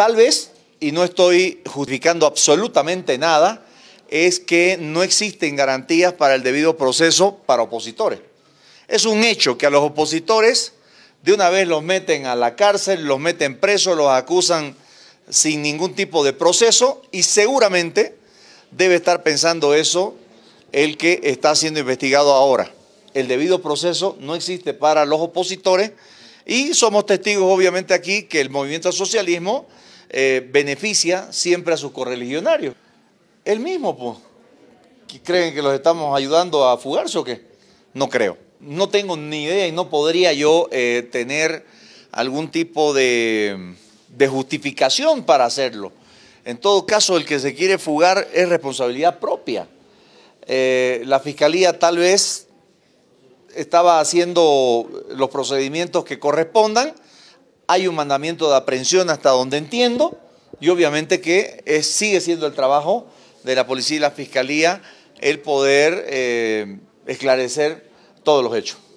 Tal vez, y no estoy justificando absolutamente nada, es que no existen garantías para el debido proceso para opositores. Es un hecho que a los opositores de una vez los meten a la cárcel, los meten presos, los acusan sin ningún tipo de proceso y seguramente debe estar pensando eso el que está siendo investigado ahora. El debido proceso no existe para los opositores y somos testigos obviamente aquí que el movimiento socialismo eh, beneficia siempre a sus correligionarios. Él mismo, pues. ¿Creen que los estamos ayudando a fugarse o qué? No creo. No tengo ni idea y no podría yo eh, tener algún tipo de, justificación para hacerlo. En todo caso, el que se quiere fugar es responsabilidad propia. Eh, la fiscalía tal vez estaba haciendo los procedimientos que correspondan hay un mandamiento de aprehensión hasta donde entiendo, y obviamente que sigue siendo el trabajo de la policía y la fiscalía el poder eh, esclarecer todos los hechos.